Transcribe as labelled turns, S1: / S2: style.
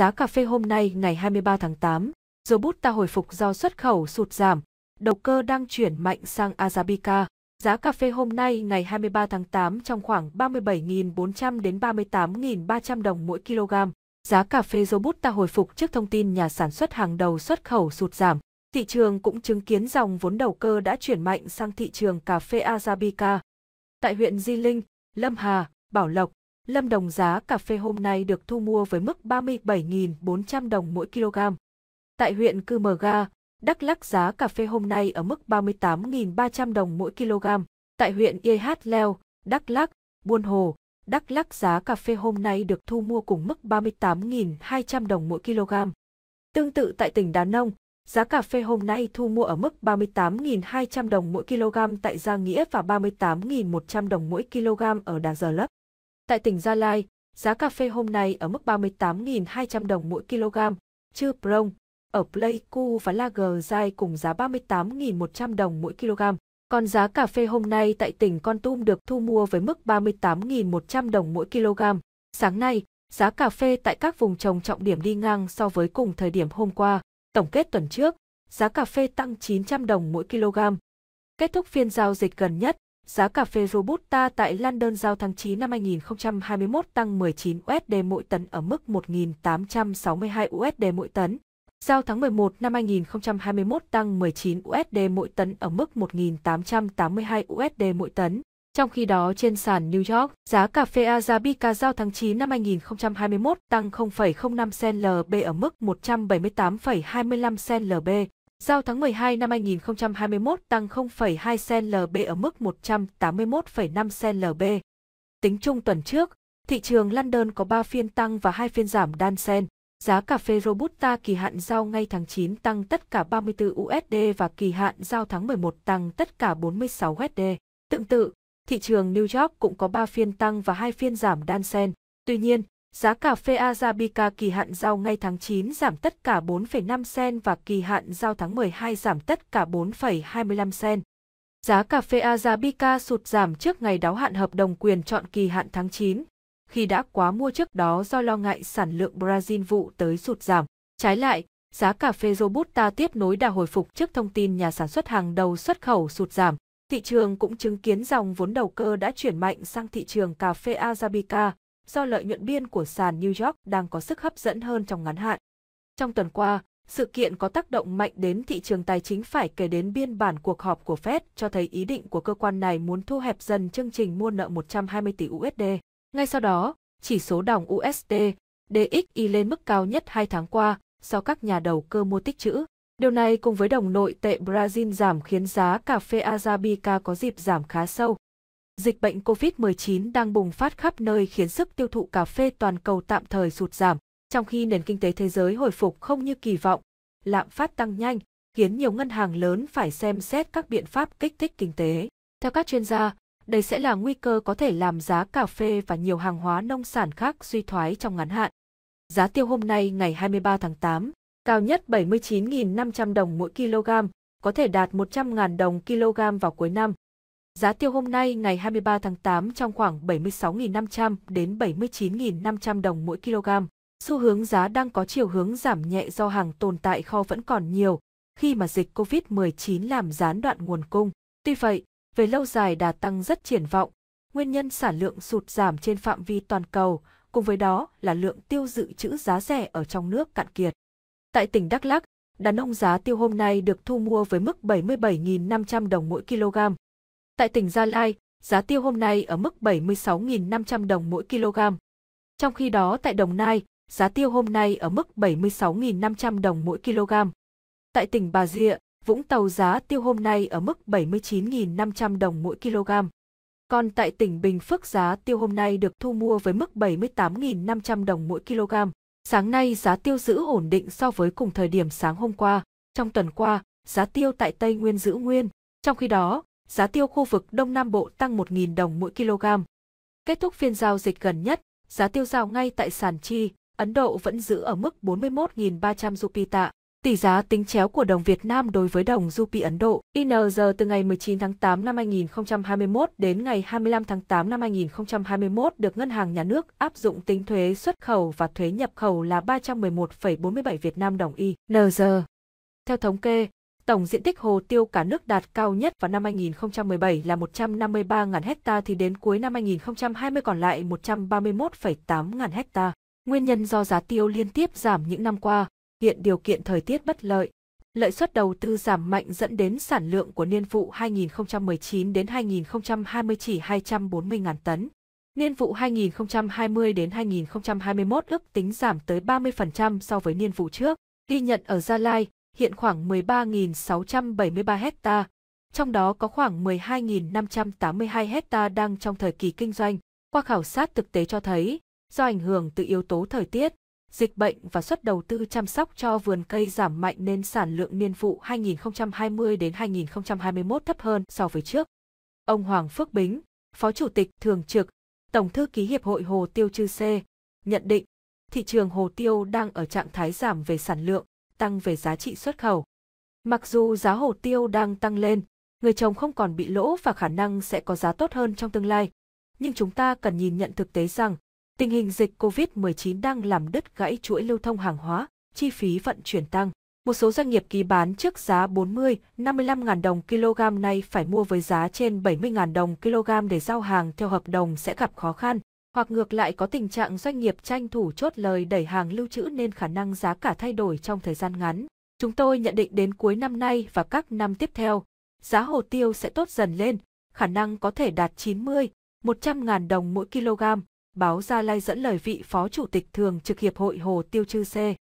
S1: Giá cà phê hôm nay ngày 23 tháng 8, Robusta hồi phục do xuất khẩu sụt giảm, đầu cơ đang chuyển mạnh sang Arabica. Giá cà phê hôm nay ngày 23 tháng 8 trong khoảng 37.400 đến 38.300 đồng mỗi kg. Giá cà phê Robusta hồi phục trước thông tin nhà sản xuất hàng đầu xuất khẩu sụt giảm. Thị trường cũng chứng kiến dòng vốn đầu cơ đã chuyển mạnh sang thị trường cà phê Arabica. Tại huyện Di Linh, Lâm Hà, Bảo Lộc, Lâm Đồng giá cà phê hôm nay được thu mua với mức 37.400 đồng mỗi kg. Tại huyện Cư Mờ Ga, Đắk Lắc giá cà phê hôm nay ở mức 38.300 đồng mỗi kg. Tại huyện Yê Hát Leo, Đắk Lắc, Buôn Hồ, Đắk Lắc giá cà phê hôm nay được thu mua cùng mức 38.200 đồng mỗi kg. Tương tự tại tỉnh Đà Nông, giá cà phê hôm nay thu mua ở mức 38.200 đồng mỗi kg tại Gia Nghĩa và 38.100 đồng mỗi kg ở Đà Giờ Lấp. Tại tỉnh Gia Lai, giá cà phê hôm nay ở mức 38.200 đồng mỗi kg, chư Prong, ở Pleiku và Lager Giai cùng giá 38.100 đồng mỗi kg. Còn giá cà phê hôm nay tại tỉnh Con Tum được thu mua với mức 38.100 đồng mỗi kg. Sáng nay, giá cà phê tại các vùng trồng trọng điểm đi ngang so với cùng thời điểm hôm qua. Tổng kết tuần trước, giá cà phê tăng 900 đồng mỗi kg. Kết thúc phiên giao dịch gần nhất, giá cà phê Robusta tại London giao tháng 9 năm 2021 tăng 19 USD mỗi tấn ở mức 1.862 USD mỗi tấn. Giao tháng 11 năm 2021 tăng 19 USD mỗi tấn ở mức 1.882 USD mỗi tấn. Trong khi đó trên sàn New York, giá cà phê Arabica giao tháng 9 năm 2021 tăng 0,05 cent LB ở mức 178,25 cent LB, Giao tháng 12 năm 2021 tăng 0,2 sen LB ở mức 181,5 sen LB. Tính chung tuần trước, thị trường London có 3 phiên tăng và 2 phiên giảm đan sen. Giá cà phê Robusta kỳ hạn giao ngay tháng 9 tăng tất cả 34 USD và kỳ hạn giao tháng 11 tăng tất cả 46 USD. Tương tự, thị trường New York cũng có 3 phiên tăng và 2 phiên giảm đan sen. Tuy nhiên, Giá cà phê Arabica kỳ hạn giao ngay tháng 9 giảm tất cả 4,5 sen và kỳ hạn giao tháng 12 giảm tất cả 4,25 sen. Giá cà phê Arabica sụt giảm trước ngày đáo hạn hợp đồng quyền chọn kỳ hạn tháng 9, khi đã quá mua trước đó do lo ngại sản lượng Brazil vụ tới sụt giảm. Trái lại, giá cà phê Robusta tiếp nối đà hồi phục trước thông tin nhà sản xuất hàng đầu xuất khẩu sụt giảm. Thị trường cũng chứng kiến dòng vốn đầu cơ đã chuyển mạnh sang thị trường cà phê Arabica do lợi nhuận biên của sàn New York đang có sức hấp dẫn hơn trong ngắn hạn. Trong tuần qua, sự kiện có tác động mạnh đến thị trường tài chính phải kể đến biên bản cuộc họp của Fed cho thấy ý định của cơ quan này muốn thu hẹp dần chương trình mua nợ 120 tỷ USD. Ngay sau đó, chỉ số đồng USD, DXY lên mức cao nhất 2 tháng qua do các nhà đầu cơ mua tích trữ. Điều này cùng với đồng nội tệ Brazil giảm khiến giá cà phê Arabica có dịp giảm khá sâu dịch bệnh COVID-19 đang bùng phát khắp nơi khiến sức tiêu thụ cà phê toàn cầu tạm thời sụt giảm, trong khi nền kinh tế thế giới hồi phục không như kỳ vọng, lạm phát tăng nhanh, khiến nhiều ngân hàng lớn phải xem xét các biện pháp kích thích kinh tế. Theo các chuyên gia, đây sẽ là nguy cơ có thể làm giá cà phê và nhiều hàng hóa nông sản khác suy thoái trong ngắn hạn. Giá tiêu hôm nay ngày 23 tháng 8, cao nhất 79.500 đồng mỗi kg, có thể đạt 100.000 đồng kg vào cuối năm Giá tiêu hôm nay ngày 23 tháng 8 trong khoảng 76.500 đến 79.500 đồng mỗi kg. Xu hướng giá đang có chiều hướng giảm nhẹ do hàng tồn tại kho vẫn còn nhiều, khi mà dịch COVID-19 làm gián đoạn nguồn cung. Tuy vậy, về lâu dài đà tăng rất triển vọng, nguyên nhân sản lượng sụt giảm trên phạm vi toàn cầu, cùng với đó là lượng tiêu dự trữ giá rẻ ở trong nước cạn kiệt. Tại tỉnh Đắk Lắk, đàn ông giá tiêu hôm nay được thu mua với mức 77.500 đồng mỗi kg, Tại tỉnh Gia Lai, giá tiêu hôm nay ở mức 76.500 đồng mỗi kg. Trong khi đó tại Đồng Nai, giá tiêu hôm nay ở mức 76.500 đồng mỗi kg. Tại tỉnh Bà Rịa, Vũng Tàu giá tiêu hôm nay ở mức 79.500 đồng mỗi kg. Còn tại tỉnh Bình Phước giá tiêu hôm nay được thu mua với mức 78.500 đồng mỗi kg. Sáng nay giá tiêu giữ ổn định so với cùng thời điểm sáng hôm qua. Trong tuần qua, giá tiêu tại Tây Nguyên giữ nguyên. Trong khi đó, giá tiêu khu vực Đông Nam Bộ tăng 1.000 đồng mỗi kg. Kết thúc phiên giao dịch gần nhất, giá tiêu giao ngay tại sàn chi, Ấn Độ vẫn giữ ở mức 41.300 rupee tạ. Tỷ giá tính chéo của đồng Việt Nam đối với đồng rupee Ấn Độ INR từ ngày 19 tháng 8 năm 2021 đến ngày 25 tháng 8 năm 2021 được Ngân hàng Nhà nước áp dụng tính thuế xuất khẩu và thuế nhập khẩu là 311,47 Việt Nam đồng INR. Theo thống kê, Tổng diện tích hồ tiêu cả nước đạt cao nhất vào năm 2017 là 153.000 hecta thì đến cuối năm 2020 còn lại 131,8 ngàn hecta. Nguyên nhân do giá tiêu liên tiếp giảm những năm qua, hiện điều kiện thời tiết bất lợi. Lợi suất đầu tư giảm mạnh dẫn đến sản lượng của niên vụ 2019 đến 2020 chỉ 240 ngàn tấn. Niên vụ 2020 đến 2021 ước tính giảm tới 30% so với niên vụ trước, ghi nhận ở Gia Lai, hiện khoảng 13.673 hecta, trong đó có khoảng 12.582 hecta đang trong thời kỳ kinh doanh. Qua khảo sát thực tế cho thấy, do ảnh hưởng từ yếu tố thời tiết, dịch bệnh và suất đầu tư chăm sóc cho vườn cây giảm mạnh nên sản lượng niên vụ 2020 đến 2021 thấp hơn so với trước. Ông Hoàng Phước Bính, Phó Chủ tịch Thường trực, Tổng Thư ký Hiệp hội Hồ Tiêu Chư Sê, nhận định thị trường hồ tiêu đang ở trạng thái giảm về sản lượng, tăng về giá trị xuất khẩu. Mặc dù giá hồ tiêu đang tăng lên, người trồng không còn bị lỗ và khả năng sẽ có giá tốt hơn trong tương lai, nhưng chúng ta cần nhìn nhận thực tế rằng tình hình dịch COVID-19 đang làm đứt gãy chuỗi lưu thông hàng hóa, chi phí vận chuyển tăng. Một số doanh nghiệp ký bán trước giá 40-55 ngàn đồng kg nay phải mua với giá trên 70 ngàn đồng kg để giao hàng theo hợp đồng sẽ gặp khó khăn, hoặc ngược lại có tình trạng doanh nghiệp tranh thủ chốt lời đẩy hàng lưu trữ nên khả năng giá cả thay đổi trong thời gian ngắn. Chúng tôi nhận định đến cuối năm nay và các năm tiếp theo, giá hồ tiêu sẽ tốt dần lên, khả năng có thể đạt 90, 100 ngàn đồng mỗi kg, báo Gia Lai dẫn lời vị Phó Chủ tịch Thường trực Hiệp hội Hồ Tiêu Chư C.